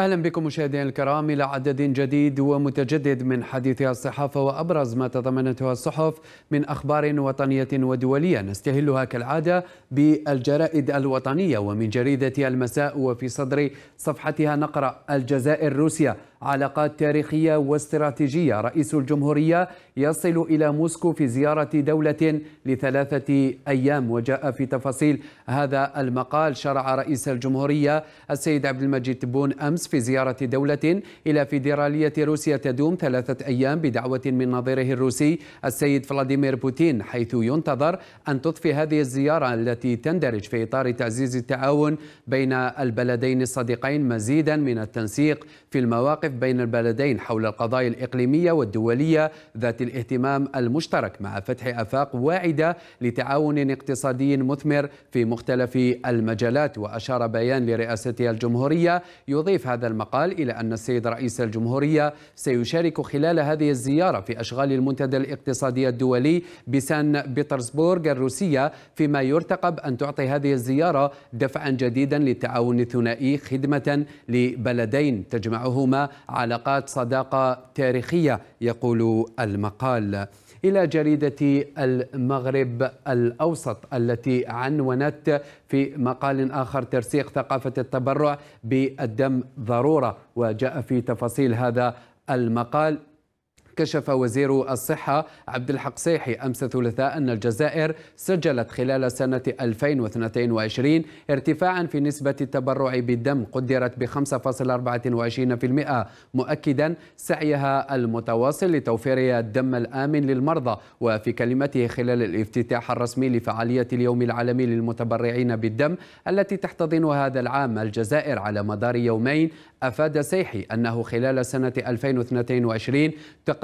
اهلا بكم مشاهدينا الكرام الى عدد جديد ومتجدد من حديث الصحافه وابرز ما تضمنته الصحف من اخبار وطنيه ودوليه نستهلها كالعاده بالجرائد الوطنيه ومن جريده المساء وفي صدر صفحتها نقرا الجزائر روسيا علاقات تاريخية واستراتيجية رئيس الجمهورية يصل إلى موسكو في زيارة دولة لثلاثة أيام وجاء في تفاصيل هذا المقال شرع رئيس الجمهورية السيد عبد المجيد تبون أمس في زيارة دولة إلى فيدرالية روسيا تدوم ثلاثة أيام بدعوة من نظيره الروسي السيد فلاديمير بوتين حيث ينتظر أن تضفي هذه الزيارة التي تندرج في إطار تعزيز التعاون بين البلدين الصديقين مزيدا من التنسيق في المواقف بين البلدين حول القضايا الإقليمية والدولية ذات الاهتمام المشترك مع فتح آفاق واعدة لتعاون اقتصادي مثمر في مختلف المجالات وأشار بيان لرئاستها الجمهورية يضيف هذا المقال إلى أن السيد رئيس الجمهورية سيشارك خلال هذه الزيارة في أشغال المنتدى الاقتصادي الدولي بسان بطرسبورغ الروسية فيما يرتقب أن تعطي هذه الزيارة دفعا جديدا للتعاون الثنائي خدمة لبلدين تجمعهما علاقات صداقه تاريخيه يقول المقال الى جريده المغرب الاوسط التي عنونت في مقال اخر ترسيخ ثقافه التبرع بالدم ضروره وجاء في تفاصيل هذا المقال كشف وزير الصحة عبد الحق سيحي أمس الثلاثاء أن الجزائر سجلت خلال سنة 2022 ارتفاعا في نسبة التبرع بالدم قدرت ب 5.24% مؤكدا سعيها المتواصل لتوفير الدم الآمن للمرضى وفي كلمته خلال الافتتاح الرسمي لفعالية اليوم العالمي للمتبرعين بالدم التي تحتضن هذا العام الجزائر على مدار يومين أفاد سيحي أنه خلال سنة 2022 تقدم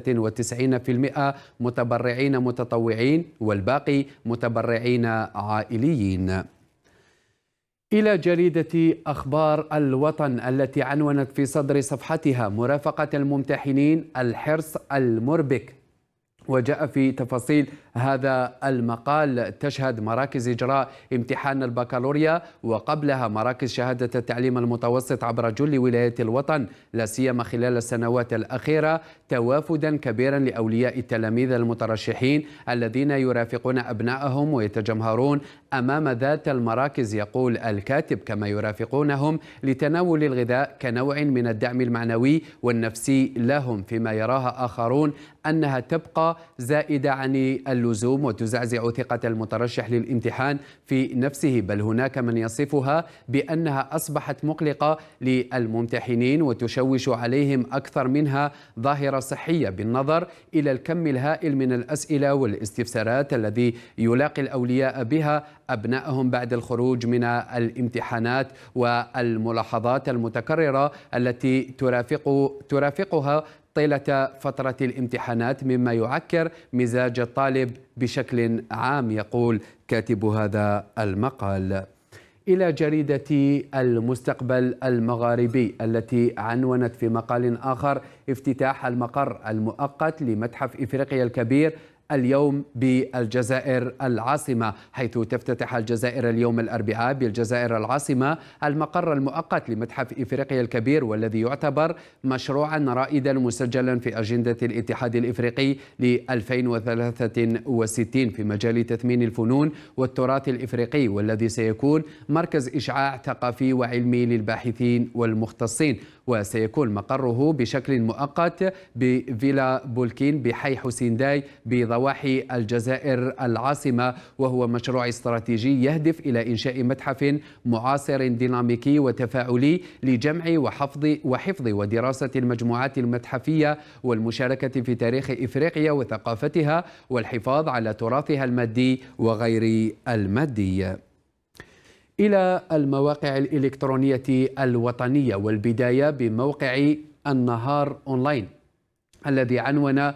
96% متبرعين متطوعين والباقي متبرعين عائليين إلى جريدة أخبار الوطن التي عنونت في صدر صفحتها مرافقة الممتحنين الحرص المربك وجاء في تفاصيل هذا المقال تشهد مراكز إجراء امتحان البكالوريا وقبلها مراكز شهادة التعليم المتوسط عبر جل ولايات الوطن لا سيما خلال السنوات الأخيرة توافدا كبيرا لأولياء التلاميذ المترشحين الذين يرافقون أبنائهم ويتجمهرون أمام ذات المراكز يقول الكاتب كما يرافقونهم لتناول الغذاء كنوع من الدعم المعنوي والنفسي لهم فيما يراها آخرون أنها تبقى زائدة عن اللزوم وتزعزع ثقة المترشح للامتحان في نفسه بل هناك من يصفها بأنها أصبحت مقلقة للممتحنين وتشوش عليهم أكثر منها ظاهرة صحية بالنظر إلى الكم الهائل من الأسئلة والاستفسارات الذي يلاقي الأولياء بها أبنائهم بعد الخروج من الامتحانات والملاحظات المتكررة التي ترافق ترافقها طيلة فترة الامتحانات مما يعكر مزاج الطالب بشكل عام يقول كاتب هذا المقال إلى جريدة المستقبل المغاربي التي عنونت في مقال آخر افتتاح المقر المؤقت لمتحف إفريقيا الكبير اليوم بالجزائر العاصمة حيث تفتتح الجزائر اليوم الأربعاء بالجزائر العاصمة المقر المؤقت لمتحف إفريقيا الكبير والذي يعتبر مشروعا رائدا مسجلا في أجندة الاتحاد الإفريقي ل 2063 في مجال تثمين الفنون والتراث الإفريقي والذي سيكون مركز إشعاع ثقافي وعلمي للباحثين والمختصين وسيكون مقره بشكل مؤقت بفيلا بولكين بحي حسين داي بضواحي الجزائر العاصمة وهو مشروع استراتيجي يهدف إلى إنشاء متحف معاصر ديناميكي وتفاعلي لجمع وحفظ وحفظ ودراسة المجموعات المتحفية والمشاركة في تاريخ إفريقيا وثقافتها والحفاظ على تراثها المادي وغير المادي إلى المواقع الإلكترونية الوطنية والبداية بموقع النهار أونلاين الذي عنون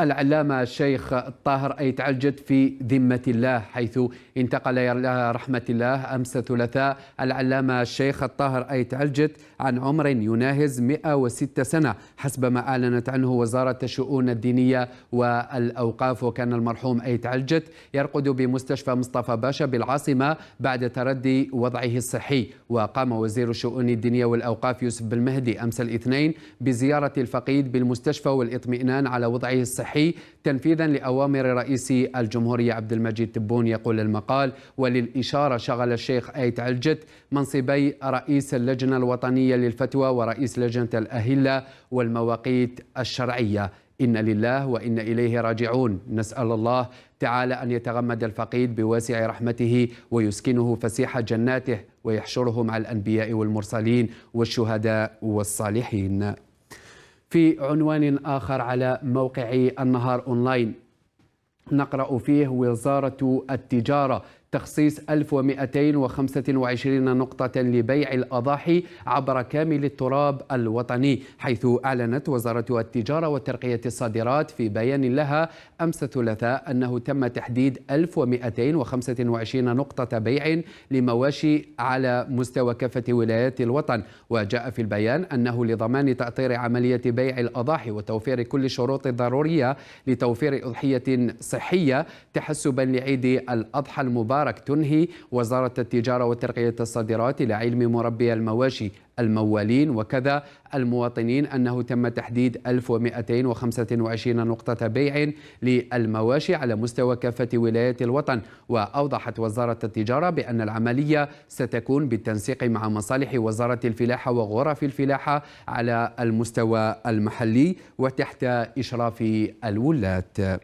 العلامة الشيخ الطاهر أي تعجد في ذمة الله حيث انتقل إلى رحمة الله أمس ثلاثاء العلامة الشيخ الطاهر أي تعجد عن عمر يناهز 106 سنة حسب ما أعلنت عنه وزارة الشؤون الدينية والأوقاف وكان المرحوم أي تعجد يرقد بمستشفى مصطفى باشا بالعاصمة بعد تردي وضعه الصحي وقام وزير الشؤون الدينية والأوقاف يوسف بالمهدي أمس الاثنين بزيارة الفقيد بالمستشفى والإطمئنان على وضعه الصحي الصحي تنفيذا لأوامر رئيس الجمهورية عبد المجيد تبون يقول المقال وللإشارة شغل الشيخ آيت علجت منصبي رئيس اللجنة الوطنية للفتوى ورئيس لجنة الأهلة والمواقيت الشرعية إن لله وإن إليه راجعون نسأل الله تعالى أن يتغمد الفقيد بواسع رحمته ويسكنه فسيح جناته ويحشره مع الأنبياء والمرسلين والشهداء والصالحين في عنوان آخر على موقع النهار أونلاين نقرأ فيه وزارة التجارة تخصيص 1225 نقطة لبيع الأضاحي عبر كامل التراب الوطني حيث أعلنت وزارة التجارة وترقية الصادرات في بيان لها أمس الثلاثاء أنه تم تحديد 1225 نقطة بيع لمواشي على مستوى كافة ولايات الوطن وجاء في البيان أنه لضمان تأطير عملية بيع الأضاحي وتوفير كل الشروط الضرورية لتوفير أضحية صحية تحسبا لعيد الأضحى المبارك مبارك تنهي وزارة التجارة وترقية الصادرات إلى علم مربي المواشي الموالين وكذا المواطنين أنه تم تحديد 1225 نقطة بيع للمواشي على مستوى كافة ولايات الوطن وأوضحت وزارة التجارة بأن العملية ستكون بالتنسيق مع مصالح وزارة الفلاحة وغرف الفلاحة على المستوى المحلي وتحت إشراف الولاة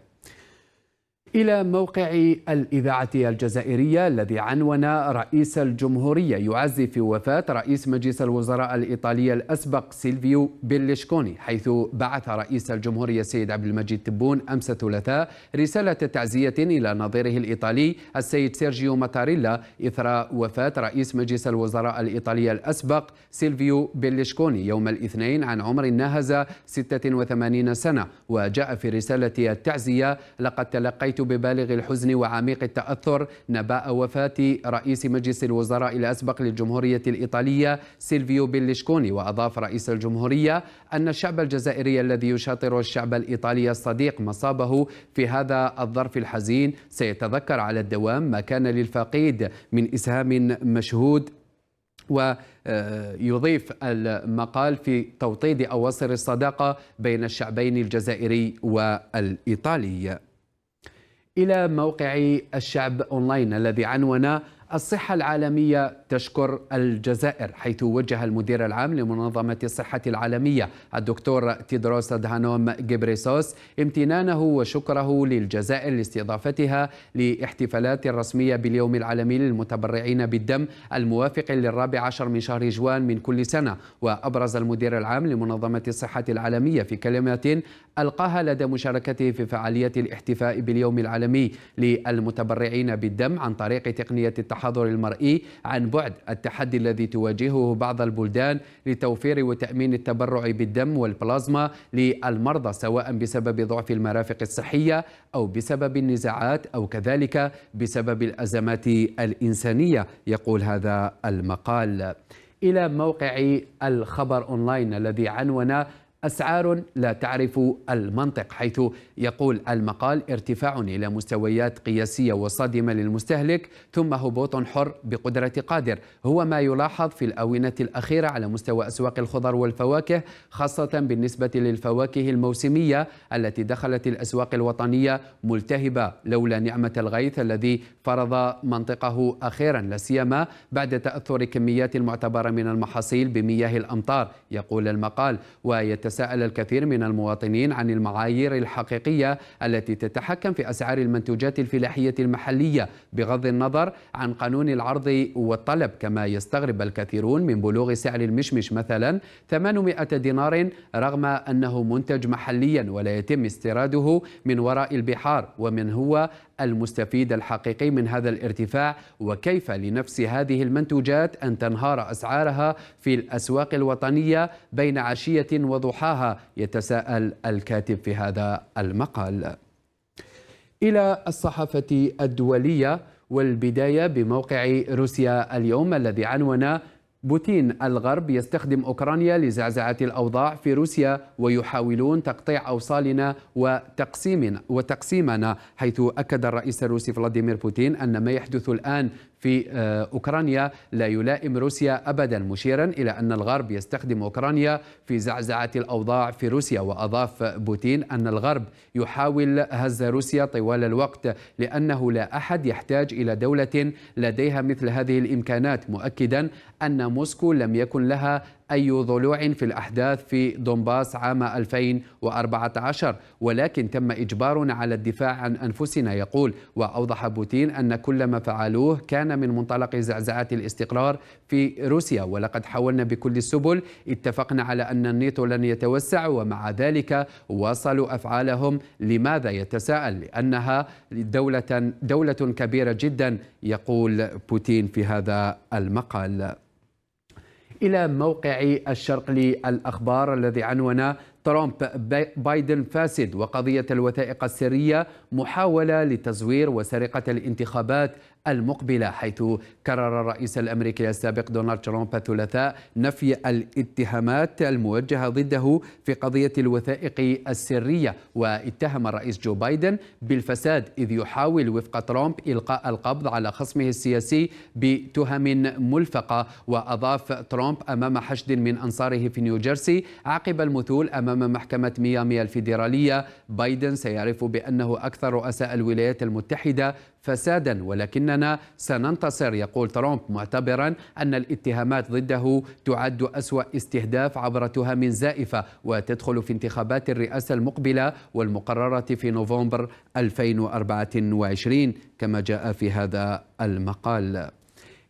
إلى موقع الإذاعة الجزائرية الذي عنون رئيس الجمهورية يعزي في وفاة رئيس مجلس الوزراء الإيطالي الأسبق سيلفيو بيرلشكوني حيث بعث رئيس الجمهورية السيد عبد المجيد تبون أمس الثلاثاء رسالة تعزية إلى نظيره الإيطالي السيد سيرجيو ماتاريلا إثر وفاة رئيس مجلس الوزراء الإيطالي الأسبق سيلفيو بيرلشكوني يوم الاثنين عن عمر ناهز 86 سنة وجاء في رسالة التعزية لقد تلقيت ببالغ الحزن وعميق التأثر نباء وفاة رئيس مجلس الوزراء الأسبق للجمهورية الإيطالية سيلفيو بيليشكوني وأضاف رئيس الجمهورية أن الشعب الجزائري الذي يشاطر الشعب الإيطالي الصديق مصابه في هذا الظرف الحزين سيتذكر على الدوام ما كان للفقيد من إسهام مشهود و يضيف المقال في توطيد أواصر الصداقة بين الشعبين الجزائري والإيطالي إلى موقع الشعب أونلاين الذي عنون الصحة العالمية تشكر الجزائر حيث وجه المدير العام لمنظمة الصحة العالمية الدكتور تيدروس أدهانوم جبريسوس امتنانه وشكره للجزائر لاستضافتها لاحتفالات الرسمية باليوم العالمي للمتبرعين بالدم الموافق للرابع عشر من شهر جوان من كل سنة وأبرز المدير العام لمنظمة الصحة العالمية في كلمة ألقاها لدى مشاركته في فعالية الاحتفاء باليوم العالمي للمتبرعين بالدم عن طريق تقنية التحرك التحضر المرئي عن بعد التحدي الذي تواجهه بعض البلدان لتوفير وتأمين التبرع بالدم والبلازما للمرضى سواء بسبب ضعف المرافق الصحية أو بسبب النزاعات أو كذلك بسبب الأزمات الإنسانية يقول هذا المقال إلى موقع الخبر أونلاين الذي عنونه أسعار لا تعرف المنطق حيث يقول المقال ارتفاع إلى مستويات قياسية وصادمة للمستهلك ثم هبوط حر بقدرة قادر هو ما يلاحظ في الآونة الأخيرة على مستوى أسواق الخضر والفواكه خاصة بالنسبة للفواكه الموسمية التي دخلت الأسواق الوطنية ملتهبة لولا نعمة الغيث الذي فرض منطقه أخيرا لسيما بعد تأثر كميات معتبرة من المحاصيل بمياه الأمطار يقول المقال ويتس يتساءل الكثير من المواطنين عن المعايير الحقيقية التي تتحكم في أسعار المنتوجات الفلاحية المحلية بغض النظر عن قانون العرض والطلب كما يستغرب الكثيرون من بلوغ سعر المشمش مثلا 800 دينار رغم أنه منتج محليا ولا يتم استيراده من وراء البحار ومن هو المستفيد الحقيقي من هذا الارتفاع وكيف لنفس هذه المنتوجات أن تنهار أسعارها في الأسواق الوطنية بين عشية وضحاها ضحاها يتساءل الكاتب في هذا المقال الى الصحافه الدوليه والبدايه بموقع روسيا اليوم الذي عنون بوتين الغرب يستخدم اوكرانيا لزعزعه الاوضاع في روسيا ويحاولون تقطيع اوصالنا وتقسيمنا وتقسيمنا حيث اكد الرئيس الروسي فلاديمير بوتين ان ما يحدث الان في آه، أوكرانيا لا يلائم روسيا أبدا مشيرا إلى أن الغرب يستخدم أوكرانيا في زعزعة الأوضاع في روسيا وأضاف بوتين أن الغرب يحاول هز روسيا طوال الوقت لأنه لا أحد يحتاج إلى دولة لديها مثل هذه الإمكانات مؤكدا أن موسكو لم يكن لها أي ضلوع في الأحداث في دونباس عام 2014 ولكن تم إجبارنا على الدفاع عن أنفسنا يقول وأوضح بوتين أن كل ما فعلوه كان من منطلق زعزعة الاستقرار في روسيا ولقد حاولنا بكل السبل اتفقنا على أن النيتو لن يتوسع ومع ذلك واصلوا أفعالهم لماذا يتساءل لأنها دولة, دولة كبيرة جدا يقول بوتين في هذا المقال إلى موقع الشرق للأخبار الذي عنون ترامب بايدن فاسد وقضية الوثائق السرية محاولة لتزوير وسرقة الانتخابات المقبلة حيث كرر الرئيس الأمريكي السابق دونالد ترامب الثلاثاء نفي الاتهامات الموجهة ضده في قضية الوثائق السرية واتهم الرئيس جو بايدن بالفساد إذ يحاول وفق ترامب إلقاء القبض على خصمه السياسي بتهم ملفقة وأضاف ترامب أمام حشد من أنصاره في نيوجيرسي عقب المثول أمام محكمة ميامي الفيدرالية بايدن سيعرف بأنه أكثر رؤساء الولايات المتحدة فسادا ولكننا سننتصر يقول ترامب معتبرا أن الاتهامات ضده تعد أسوأ استهداف عبر تهم زائفة وتدخل في انتخابات الرئاسة المقبلة والمقررة في نوفمبر 2024 كما جاء في هذا المقال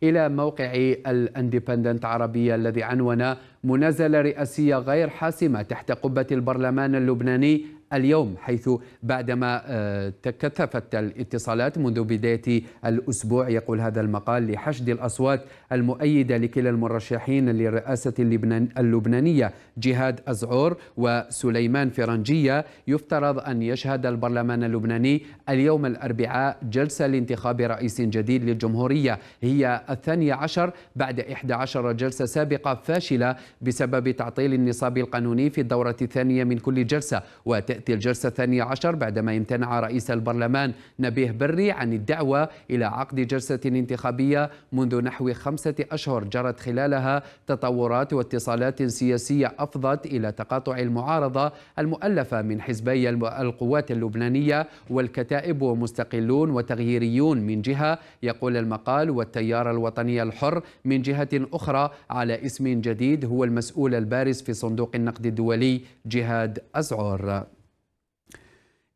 إلى موقع الاندبندنت عربية الذي عنون منازلة رئاسية غير حاسمة تحت قبة البرلمان اللبناني اليوم حيث بعدما آه، تكثفت الاتصالات منذ بداية الأسبوع يقول هذا المقال لحشد الأصوات المؤيدة لكلا المرشحين للرئاسة اللبنانية جهاد أزعور وسليمان فرنجية يفترض أن يشهد البرلمان اللبناني اليوم الأربعاء جلسة لانتخاب رئيس جديد للجمهورية هي الثانية عشر بعد 11 جلسة سابقة فاشلة بسبب تعطيل النصاب القانوني في الدورة الثانية من كل جلسة وتأتي تأتي الجلسة الثانية عشر بعدما امتنع رئيس البرلمان نبيه بري عن الدعوة إلى عقد جلسة انتخابية منذ نحو خمسة أشهر جرت خلالها تطورات واتصالات سياسية أفضت إلى تقاطع المعارضة المؤلفة من حزبي القوات اللبنانية والكتائب ومستقلون وتغييريون من جهة يقول المقال والتيار الوطني الحر من جهة أخرى على اسم جديد هو المسؤول البارز في صندوق النقد الدولي جهاد أزعور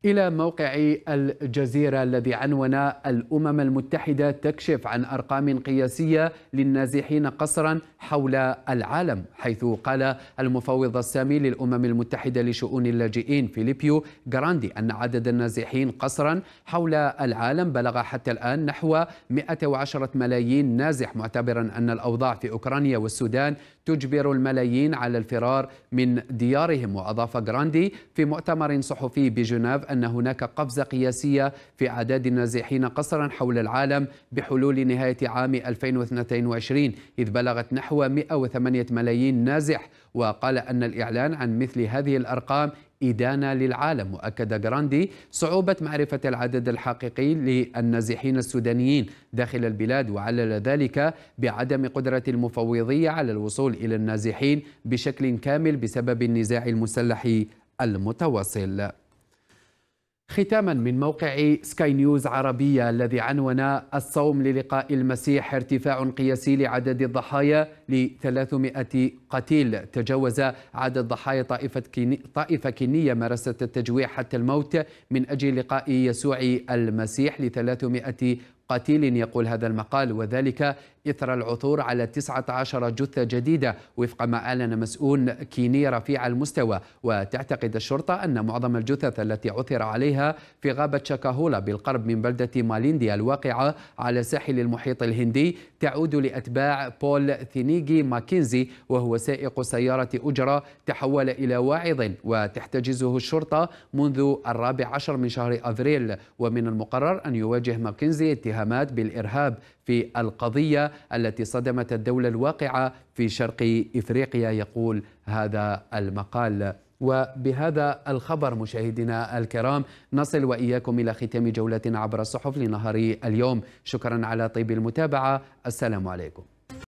إلى موقع الجزيرة الذي عنون الأمم المتحدة تكشف عن أرقام قياسية للنازحين قصرا حول العالم حيث قال المفوض السامي للأمم المتحدة لشؤون اللاجئين فيليبيو جراندي أن عدد النازحين قصرا حول العالم بلغ حتى الآن نحو 110 ملايين نازح معتبرا أن الأوضاع في أوكرانيا والسودان تجبر الملايين على الفرار من ديارهم وأضاف غراندي في مؤتمر صحفي بجنيف أن هناك قفزة قياسية في أعداد النازحين قصرا حول العالم بحلول نهاية عام 2022 إذ بلغت نحو 108 ملايين نازح وقال أن الإعلان عن مثل هذه الأرقام إدانة للعالم وأكد جراندي صعوبة معرفة العدد الحقيقي للنازحين السودانيين داخل البلاد وعلل ذلك بعدم قدرة المفوضية على الوصول إلى النازحين بشكل كامل بسبب النزاع المسلح المتواصل ختاما من موقع سكاي نيوز عربية الذي عنون الصوم للقاء المسيح ارتفاع قياسي لعدد الضحايا ل 300 قتيل تجاوز عدد ضحايا طائفة, كيني طائفة كينية مارست التجويع حتى الموت من أجل لقاء يسوع المسيح ل 300 قتيل يقول هذا المقال وذلك إثر العثور على 19 جثة جديدة وفق ما أعلن مسؤول كيني رفيع المستوى وتعتقد الشرطة أن معظم الجثث التي عثر عليها في غابة شاكاهولا بالقرب من بلدة ماليندي الواقعة على ساحل المحيط الهندي تعود لأتباع بول ثينيجي ماكنزي وهو سائق سيارة أجرة تحول إلى واعظ وتحتجزه الشرطة منذ الرابع عشر من شهر أفريل ومن المقرر أن يواجه ماكنزي اتهامات بالإرهاب في القضية التي صدمت الدولة الواقعة في شرق إفريقيا يقول هذا المقال وبهذا الخبر مشاهدينا الكرام نصل واياكم الى ختام جوله عبر الصحف لنهار اليوم شكرا على طيب المتابعه السلام عليكم